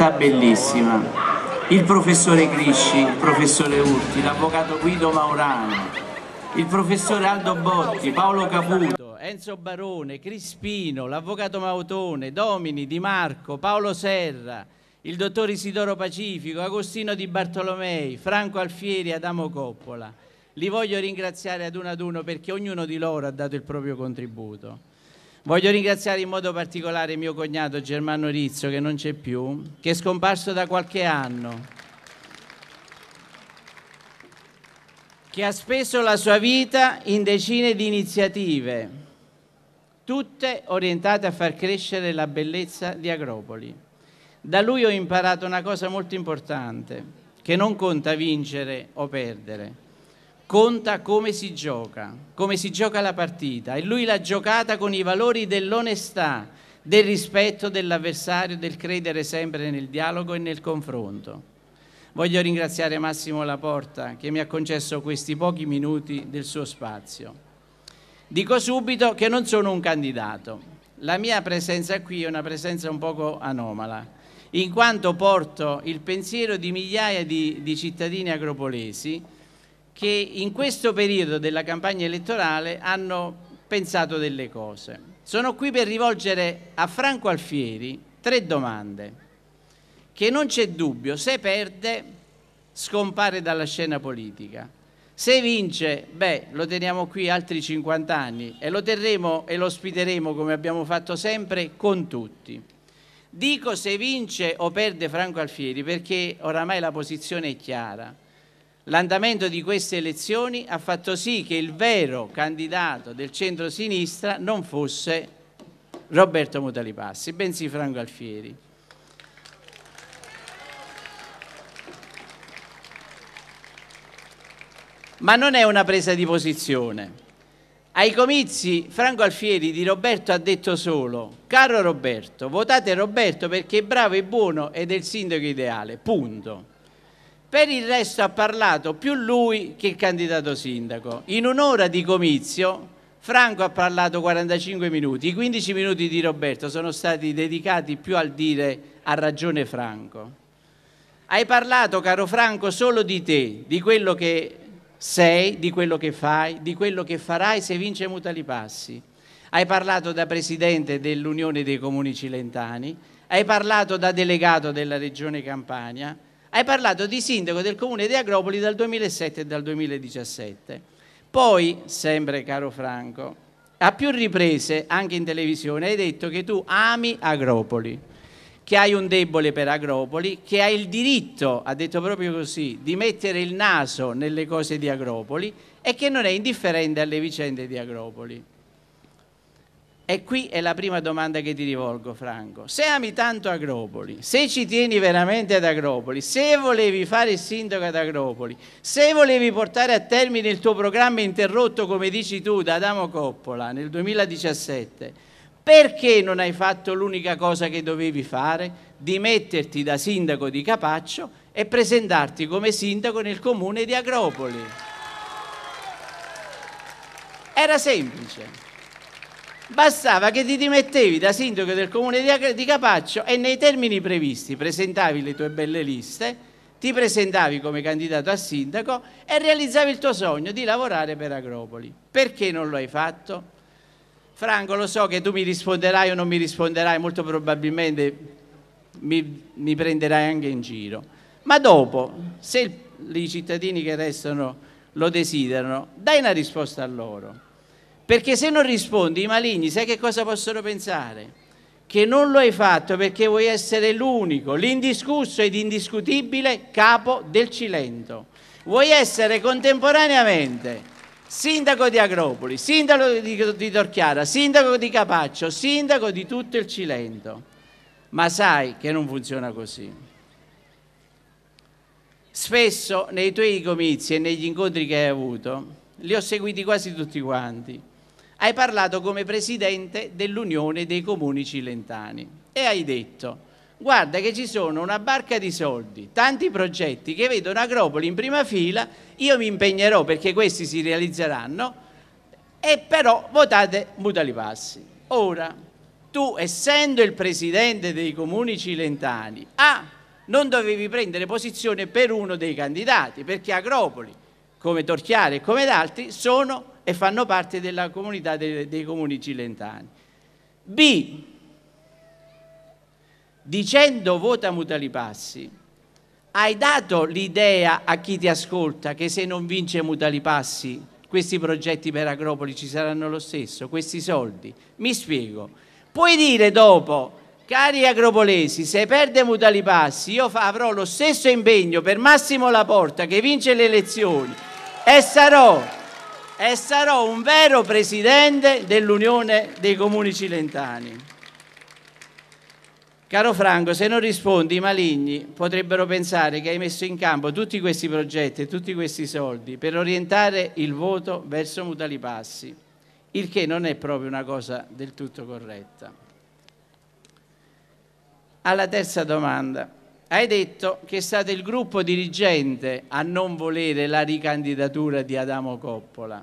città bellissima, il professore Grisci, il professore Urti, l'avvocato Guido Maurano, il professore Aldo Botti, Paolo Caputo, Enzo Barone, Crispino, l'avvocato Mautone, Domini, Di Marco, Paolo Serra, il dottor Isidoro Pacifico, Agostino Di Bartolomei, Franco Alfieri, Adamo Coppola. Li voglio ringraziare ad uno ad uno perché ognuno di loro ha dato il proprio contributo. Voglio ringraziare in modo particolare mio cognato Germano Rizzo, che non c'è più, che è scomparso da qualche anno, che ha speso la sua vita in decine di iniziative, tutte orientate a far crescere la bellezza di Agropoli. Da lui ho imparato una cosa molto importante, che non conta vincere o perdere, conta come si gioca, come si gioca la partita e lui l'ha giocata con i valori dell'onestà, del rispetto dell'avversario, del credere sempre nel dialogo e nel confronto. Voglio ringraziare Massimo Laporta che mi ha concesso questi pochi minuti del suo spazio. Dico subito che non sono un candidato. La mia presenza qui è una presenza un poco anomala, in quanto porto il pensiero di migliaia di, di cittadini agropolesi che in questo periodo della campagna elettorale hanno pensato delle cose. Sono qui per rivolgere a Franco Alfieri tre domande che non c'è dubbio, se perde scompare dalla scena politica. Se vince, beh, lo teniamo qui altri 50 anni e lo terremo e lo ospiteremo come abbiamo fatto sempre con tutti. Dico se vince o perde Franco Alfieri perché oramai la posizione è chiara L'andamento di queste elezioni ha fatto sì che il vero candidato del centro-sinistra non fosse Roberto Mutalipassi, bensì Franco Alfieri. Ma non è una presa di posizione. Ai comizi Franco Alfieri di Roberto ha detto solo Caro Roberto, votate Roberto perché è bravo e buono ed è il sindaco ideale, punto. Per il resto ha parlato più lui che il candidato sindaco. In un'ora di comizio Franco ha parlato 45 minuti, i 15 minuti di Roberto sono stati dedicati più al dire a ragione Franco. Hai parlato, caro Franco, solo di te, di quello che sei, di quello che fai, di quello che farai se vince Mutali Passi. Hai parlato da presidente dell'Unione dei Comuni Cilentani, hai parlato da delegato della Regione Campania, hai parlato di sindaco del comune di Agropoli dal 2007 e dal 2017. Poi, sempre caro Franco, a più riprese, anche in televisione, hai detto che tu ami Agropoli, che hai un debole per Agropoli, che hai il diritto, ha detto proprio così, di mettere il naso nelle cose di Agropoli e che non è indifferente alle vicende di Agropoli. E qui è la prima domanda che ti rivolgo, Franco. Se ami tanto Agropoli, se ci tieni veramente ad Agropoli, se volevi fare il sindaco ad Agropoli, se volevi portare a termine il tuo programma interrotto, come dici tu, da Adamo Coppola nel 2017, perché non hai fatto l'unica cosa che dovevi fare, dimetterti da sindaco di Capaccio e presentarti come sindaco nel comune di Agropoli? Era semplice. Bastava che ti dimettevi da sindaco del comune di Capaccio e nei termini previsti presentavi le tue belle liste, ti presentavi come candidato a sindaco e realizzavi il tuo sogno di lavorare per Agropoli. Perché non lo hai fatto? Franco, lo so che tu mi risponderai o non mi risponderai, molto probabilmente mi, mi prenderai anche in giro. Ma dopo, se i cittadini che restano lo desiderano, dai una risposta a loro. Perché se non rispondi i maligni, sai che cosa possono pensare? Che non lo hai fatto perché vuoi essere l'unico, l'indiscusso ed indiscutibile capo del Cilento. Vuoi essere contemporaneamente sindaco di Agropoli, sindaco di, di Torchiara, sindaco di Capaccio, sindaco di tutto il Cilento. Ma sai che non funziona così. Spesso nei tuoi comizi e negli incontri che hai avuto, li ho seguiti quasi tutti quanti, hai parlato come presidente dell'Unione dei Comuni Cilentani e hai detto guarda che ci sono una barca di soldi, tanti progetti che vedono Agropoli in prima fila, io mi impegnerò perché questi si realizzeranno e però votate Mutali Passi. Ora, tu essendo il presidente dei comuni cilentani, A, non dovevi prendere posizione per uno dei candidati perché Agropoli, come Torchiare e come altri, sono e fanno parte della comunità dei, dei comuni cilentani. B. Dicendo vota Mutali Passi, hai dato l'idea a chi ti ascolta che se non vince Mutali Passi questi progetti per Agropoli ci saranno lo stesso, questi soldi. Mi spiego. Puoi dire dopo, cari agropolesi, se perde Mutali Passi io avrò lo stesso impegno per Massimo Laporta che vince le elezioni e sarò e sarò un vero presidente dell'Unione dei Comuni Cilentani. Caro Franco, se non rispondi i maligni potrebbero pensare che hai messo in campo tutti questi progetti e tutti questi soldi per orientare il voto verso mutali passi, il che non è proprio una cosa del tutto corretta. Alla terza domanda, hai detto che è stato il gruppo dirigente a non volere la ricandidatura di Adamo Coppola.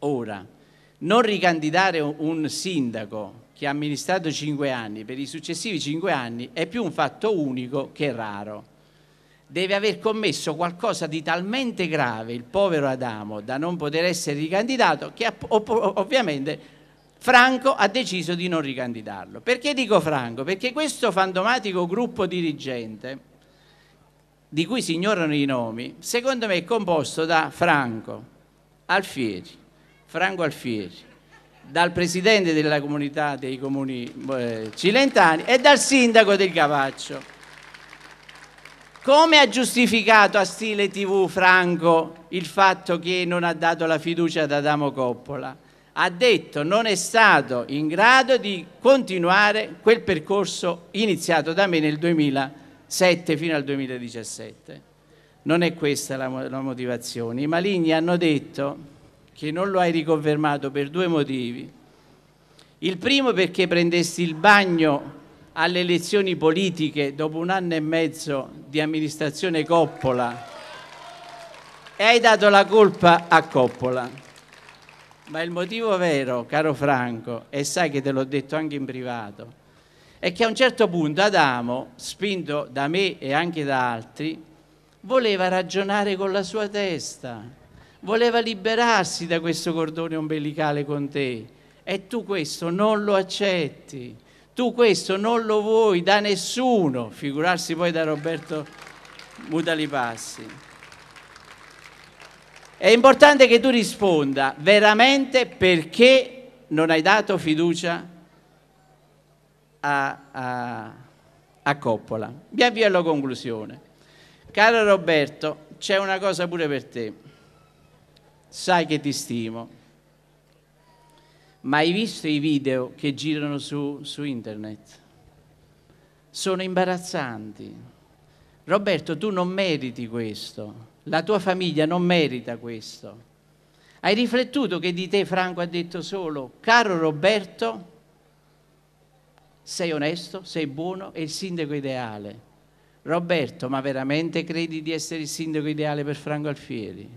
Ora, non ricandidare un sindaco che ha amministrato cinque anni per i successivi cinque anni è più un fatto unico che raro. Deve aver commesso qualcosa di talmente grave il povero Adamo da non poter essere ricandidato che ovviamente Franco ha deciso di non ricandidarlo. Perché dico Franco? Perché questo fantomatico gruppo dirigente, di cui si ignorano i nomi, secondo me è composto da Franco Alfieri, Franco Alfieri, dal presidente della comunità dei comuni eh, cilentani e dal sindaco del Cavaccio. Come ha giustificato a stile TV Franco il fatto che non ha dato la fiducia ad Adamo Coppola? ha detto non è stato in grado di continuare quel percorso iniziato da me nel 2007 fino al 2017. Non è questa la, la motivazione. I maligni hanno detto che non lo hai riconfermato per due motivi. Il primo perché prendesti il bagno alle elezioni politiche dopo un anno e mezzo di amministrazione Coppola e hai dato la colpa a Coppola. Ma il motivo vero, caro Franco, e sai che te l'ho detto anche in privato, è che a un certo punto Adamo, spinto da me e anche da altri, voleva ragionare con la sua testa, voleva liberarsi da questo cordone ombelicale con te e tu questo non lo accetti, tu questo non lo vuoi da nessuno, figurarsi poi da Roberto Mutalipassi. È importante che tu risponda veramente perché non hai dato fiducia a, a, a Coppola. Vi avvio alla conclusione. Caro Roberto, c'è una cosa pure per te. Sai che ti stimo, ma hai visto i video che girano su, su internet? Sono imbarazzanti. Roberto, tu non meriti questo. La tua famiglia non merita questo. Hai riflettuto che di te Franco ha detto solo, caro Roberto, sei onesto, sei buono, è il sindaco ideale. Roberto, ma veramente credi di essere il sindaco ideale per Franco Alfieri?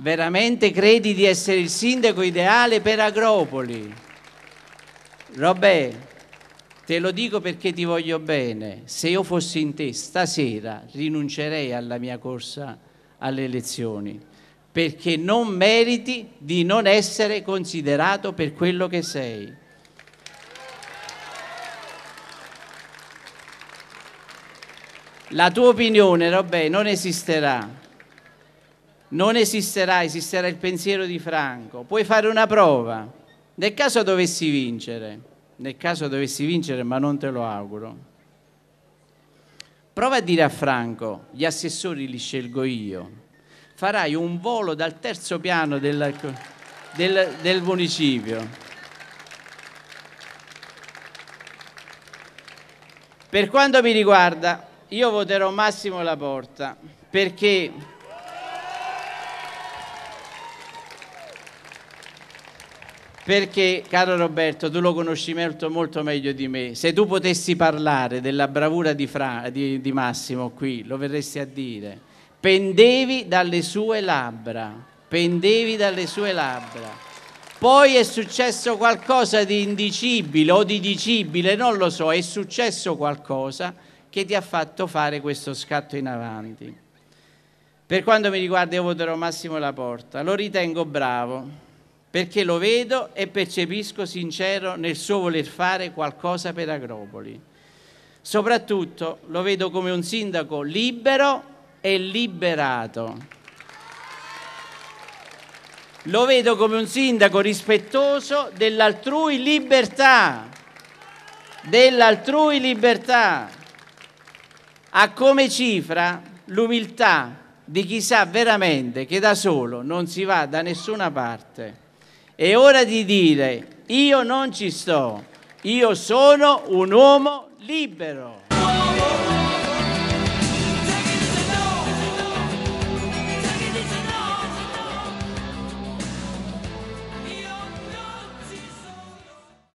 Veramente credi di essere il sindaco ideale per Agropoli? Roberto, Te lo dico perché ti voglio bene. Se io fossi in te stasera rinuncerei alla mia corsa alle elezioni, perché non meriti di non essere considerato per quello che sei. La tua opinione, Robè, non esisterà. Non esisterà, esisterà il pensiero di Franco. Puoi fare una prova. Nel caso dovessi vincere, nel caso dovessi vincere, ma non te lo auguro, prova a dire a Franco, gli assessori li scelgo io, farai un volo dal terzo piano del, del, del municipio. Per quanto mi riguarda, io voterò Massimo Laporta perché Perché, caro Roberto, tu lo conosci molto, molto meglio di me. Se tu potessi parlare della bravura di, Fra, di, di Massimo qui, lo verresti a dire. Pendevi dalle sue labbra, pendevi dalle sue labbra. Poi è successo qualcosa di indicibile o di dicibile, non lo so, è successo qualcosa che ti ha fatto fare questo scatto in avanti. Per quanto mi riguarda io voterò Massimo Laporta, lo ritengo bravo, perché lo vedo e percepisco sincero nel suo voler fare qualcosa per Agropoli. Soprattutto lo vedo come un sindaco libero e liberato. Lo vedo come un sindaco rispettoso dell'altrui libertà, dell'altrui libertà. Ha come cifra l'umiltà di chi sa veramente che da solo non si va da nessuna parte. È ora di dire io non ci sto, io sono un uomo libero.